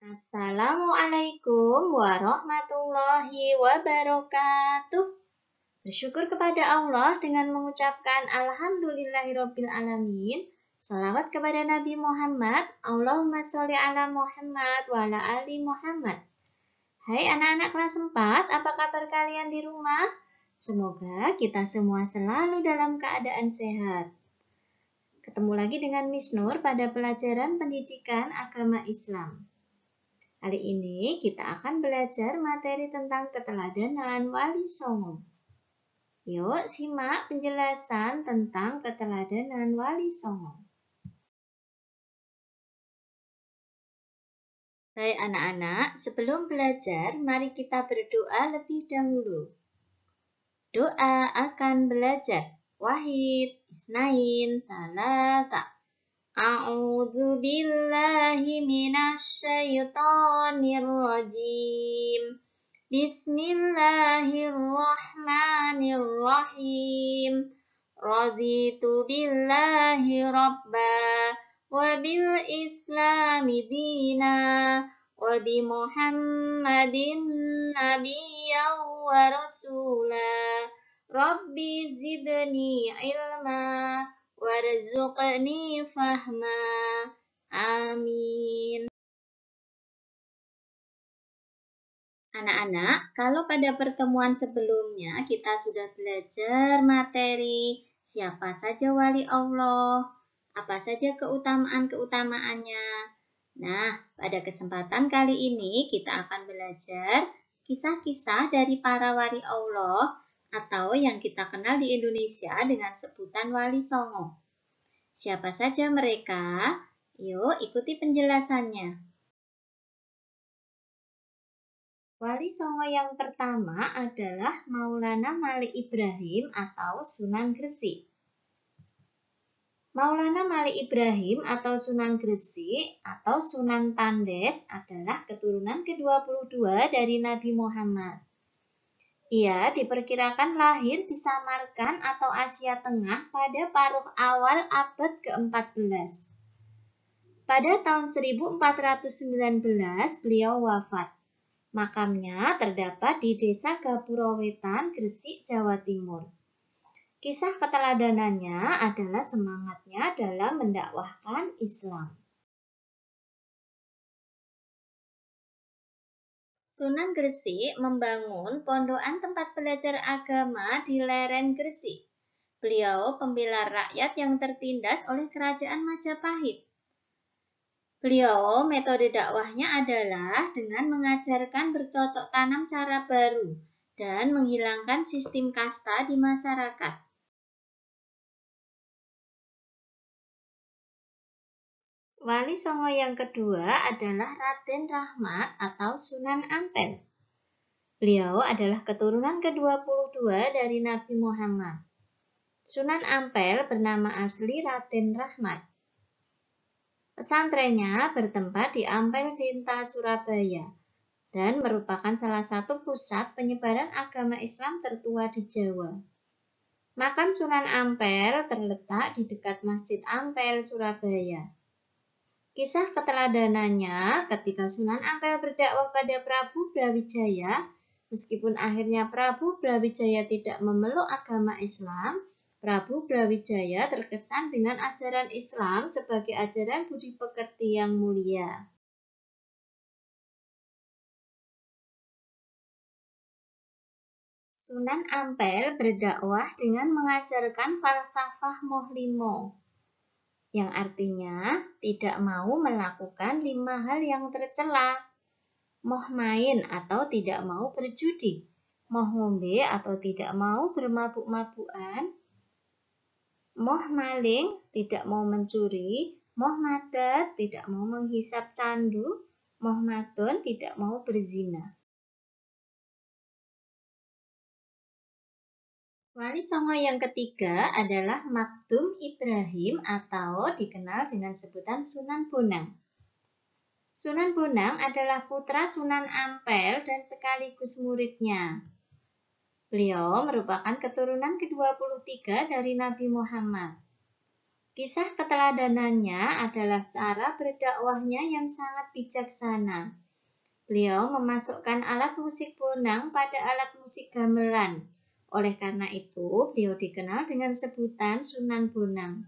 Assalamualaikum warahmatullahi wabarakatuh. Bersyukur kepada Allah dengan mengucapkan Alhamdulillahirabbil alamin. Salawat kepada Nabi Muhammad. Allahumma sholli ala Muhammad wa ala ali Muhammad. Hai anak-anak kelas 4, apa kabar kalian di rumah? Semoga kita semua selalu dalam keadaan sehat. Ketemu lagi dengan Miss Nur pada pelajaran pendidikan agama Islam. Kali ini kita akan belajar materi tentang keteladanan Wali Songo. Yuk, simak penjelasan tentang keteladanan Wali Songo. Baik anak-anak, sebelum belajar, mari kita berdoa lebih dahulu. Doa akan belajar. Wahid, Isnain, Talata. A'udzubillahi. الشيطان الرجيم بسم الله الرحمن الرحيم رضيت بالله ربا وبالإسلام دينا وبمحمد نبيا ورسولا رب زدني علما وارزقني فهما آمين Anak-anak, kalau pada pertemuan sebelumnya kita sudah belajar materi siapa saja wali Allah, apa saja keutamaan-keutamaannya. Nah, pada kesempatan kali ini kita akan belajar kisah-kisah dari para wali Allah atau yang kita kenal di Indonesia dengan sebutan wali songo. Siapa saja mereka? Yuk ikuti penjelasannya. Wali Songo yang pertama adalah Maulana Malik Ibrahim atau Sunan Gresik. Maulana Malik Ibrahim atau Sunan Gresik atau Sunan Tandes adalah keturunan ke-22 dari Nabi Muhammad. Ia diperkirakan lahir di Samarkan atau Asia Tengah pada paruh awal abad ke-14. Pada tahun 1419 beliau wafat. Makamnya terdapat di Desa Gapurowetan, Gresik, Jawa Timur. Kisah keteladanannya adalah semangatnya dalam mendakwahkan Islam. Sunan Gresik membangun pondokan tempat belajar agama di lereng Gresik. Beliau pembela rakyat yang tertindas oleh kerajaan Majapahit. Beliau metode dakwahnya adalah dengan mengajarkan bercocok tanam cara baru dan menghilangkan sistem kasta di masyarakat. Wali Songo yang kedua adalah Raden Rahmat atau Sunan Ampel. Beliau adalah keturunan ke-22 dari Nabi Muhammad. Sunan Ampel bernama asli Raden Rahmat. Pesantrennya bertempat di Ampel Dinta, Surabaya dan merupakan salah satu pusat penyebaran agama Islam tertua di Jawa. Makam Sunan Ampel terletak di dekat Masjid Ampel, Surabaya. Kisah keteladanannya ketika Sunan Ampel berdakwah pada Prabu Brawijaya, meskipun akhirnya Prabu Brawijaya tidak memeluk agama Islam, Prabu Brawijaya terkesan dengan ajaran Islam sebagai ajaran budi pekerti yang mulia. Sunan Ampel berdakwah dengan mengajarkan falsafah Mohlimo, yang artinya tidak mau melakukan lima hal yang tercela. Moh main atau tidak mau berjudi, moh ngombe atau tidak mau bermabuk-mabukan, moh maling, tidak mau mencuri, moh matet, tidak mau menghisap candu, moh matun, tidak mau berzina. Wali songo yang ketiga adalah Maktum Ibrahim atau dikenal dengan sebutan Sunan Bonang. Sunan Bonang adalah putra Sunan Ampel dan sekaligus muridnya. Beliau merupakan keturunan ke-23 dari Nabi Muhammad. Kisah keteladanannya adalah cara berdakwahnya yang sangat bijaksana. Beliau memasukkan alat musik bonang pada alat musik gamelan. Oleh karena itu, beliau dikenal dengan sebutan Sunan Bonang.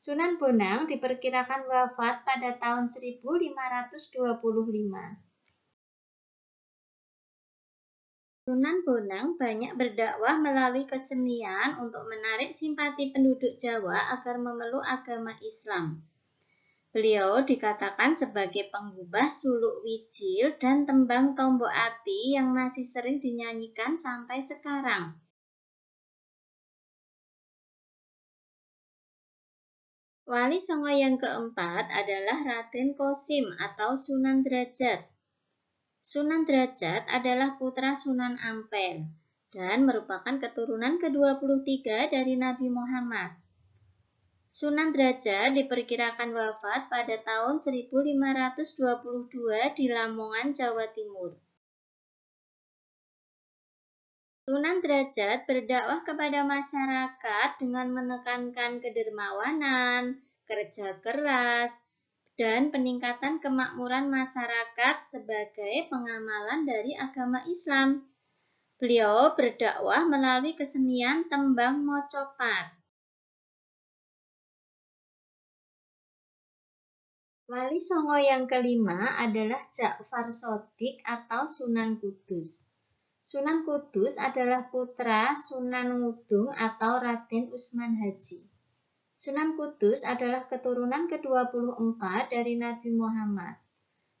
Sunan Bonang diperkirakan wafat pada tahun 1525. Sunan Bonang banyak berdakwah melalui kesenian untuk menarik simpati penduduk Jawa agar memeluk agama Islam. Beliau dikatakan sebagai penggubah suluk wijil dan tembang tombok ati yang masih sering dinyanyikan sampai sekarang. Wali Songo yang keempat adalah Raden Kosim atau Sunan Derajat. Sunan Derajat adalah putra Sunan Ampel dan merupakan keturunan ke-23 dari Nabi Muhammad. Sunan Derajat diperkirakan wafat pada tahun 1522 di Lamongan, Jawa Timur. Sunan Derajat berdakwah kepada masyarakat dengan menekankan kedermawanan, kerja keras, dan peningkatan kemakmuran masyarakat sebagai pengamalan dari agama Islam. Beliau berdakwah melalui kesenian tembang mocopat. Wali Songo yang kelima adalah Ja'far Sodik atau Sunan Kudus. Sunan Kudus adalah putra Sunan Ngudung atau Raden Usman Haji. Sunan Kudus adalah keturunan ke-24 dari Nabi Muhammad.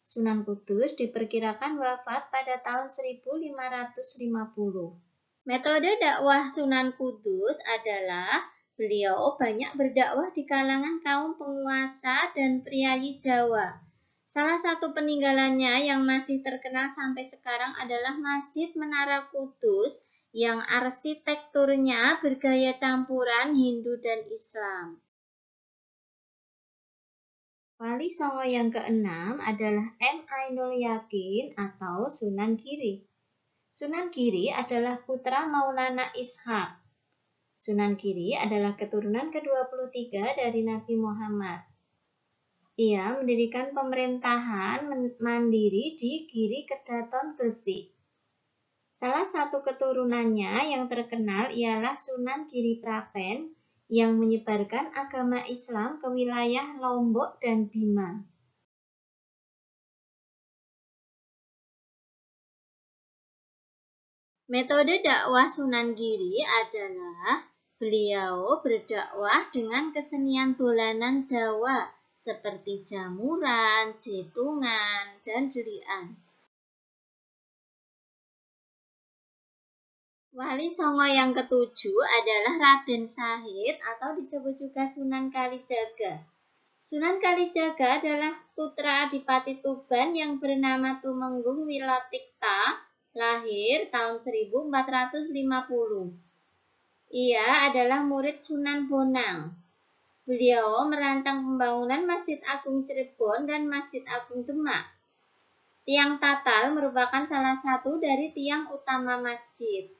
Sunan Kudus diperkirakan wafat pada tahun 1550. Metode dakwah Sunan Kudus adalah beliau banyak berdakwah di kalangan kaum penguasa dan priayi Jawa. Salah satu peninggalannya yang masih terkenal sampai sekarang adalah Masjid Menara Kudus yang arsitekturnya bergaya campuran Hindu dan Islam. Wali Songo yang keenam adalah M. Ainul Yakin atau Sunan Giri. Sunan Giri adalah putra Maulana Ishak. Sunan Giri adalah keturunan ke-23 dari Nabi Muhammad. Ia mendirikan pemerintahan mandiri di Giri Kedaton Gresik. Salah satu keturunannya yang terkenal ialah Sunan Giri Prapen yang menyebarkan agama Islam ke wilayah Lombok dan Bima. Metode dakwah Sunan Giri adalah beliau berdakwah dengan kesenian dolanan Jawa seperti jamuran, jetungan, dan durian. Wali Songo yang ketujuh adalah Raden Sahid atau disebut juga Sunan Kalijaga. Sunan Kalijaga adalah putra Adipati Tuban yang bernama Tumenggung Wilatikta, lahir tahun 1450. Ia adalah murid Sunan Bonang. Beliau merancang pembangunan Masjid Agung Cirebon dan Masjid Agung Demak. Tiang Tatal merupakan salah satu dari tiang utama masjid.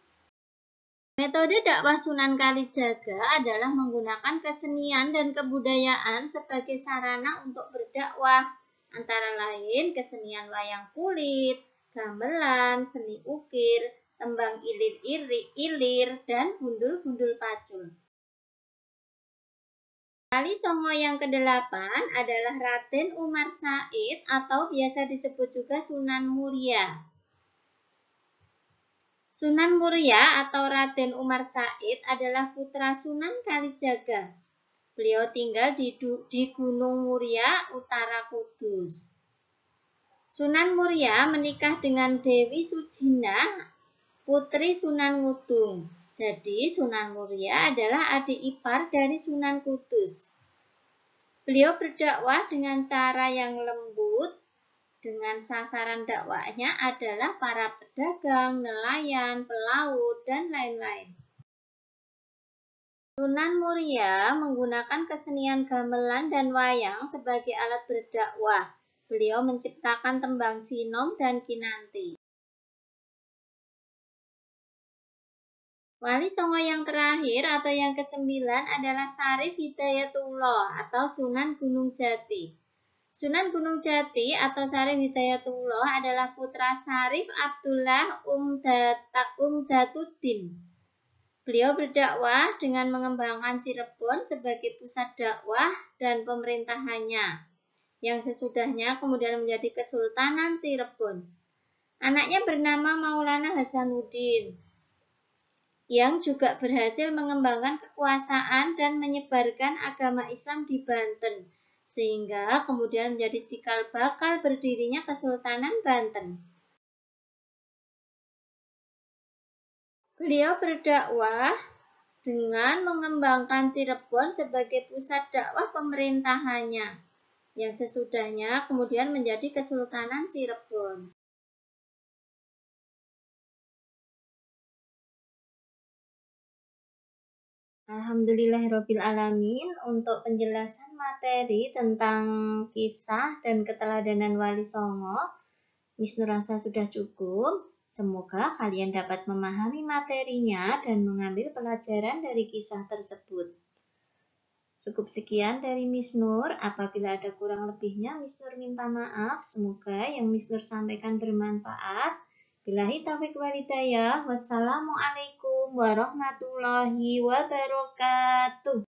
Metode dakwah Sunan Kalijaga adalah menggunakan kesenian dan kebudayaan sebagai sarana untuk berdakwah, antara lain kesenian wayang kulit, gamelan, seni ukir, tembang ilir-ilir, dan gundul-gundul pacul. Kali Songo yang ke-8 adalah Raden Umar Said atau biasa disebut juga Sunan Muria. Sunan Muria atau Raden Umar Said adalah putra Sunan Kalijaga. Beliau tinggal di, di Gunung Muria, utara Kudus. Sunan Muria menikah dengan Dewi Sujina, putri Sunan Ngudung. Jadi Sunan Muria adalah adik ipar dari Sunan Kudus. Beliau berdakwah dengan cara yang lembut, dengan sasaran dakwahnya adalah para pedagang, nelayan, pelaut, dan lain-lain. Sunan Muria menggunakan kesenian gamelan dan wayang sebagai alat berdakwah. Beliau menciptakan tembang sinom dan kinanti. Wali Songo yang terakhir atau yang kesembilan adalah Sarif Hidayatullah atau Sunan Gunung Jati. Sunan Gunung Jati atau Sarif Hidayatullah adalah putra Sarif Abdullah Umdatuddin. Beliau berdakwah dengan mengembangkan Cirebon sebagai pusat dakwah dan pemerintahannya, yang sesudahnya kemudian menjadi Kesultanan Cirebon. Anaknya bernama Maulana Hasanuddin, yang juga berhasil mengembangkan kekuasaan dan menyebarkan agama Islam di Banten sehingga kemudian menjadi cikal bakal berdirinya Kesultanan Banten. Beliau berdakwah dengan mengembangkan Cirebon sebagai pusat dakwah pemerintahannya, yang sesudahnya kemudian menjadi Kesultanan Cirebon. Alhamdulillahirabbil alamin untuk penjelasan materi tentang kisah dan keteladanan Wali Songo. Miss Nurasa sudah cukup. Semoga kalian dapat memahami materinya dan mengambil pelajaran dari kisah tersebut. Cukup sekian dari Miss Nur. Apabila ada kurang lebihnya, Miss Nur minta maaf. Semoga yang Miss Nur sampaikan bermanfaat. Bilahi taufik walidayah. Wassalamualaikum warahmatullahi wabarakatuh.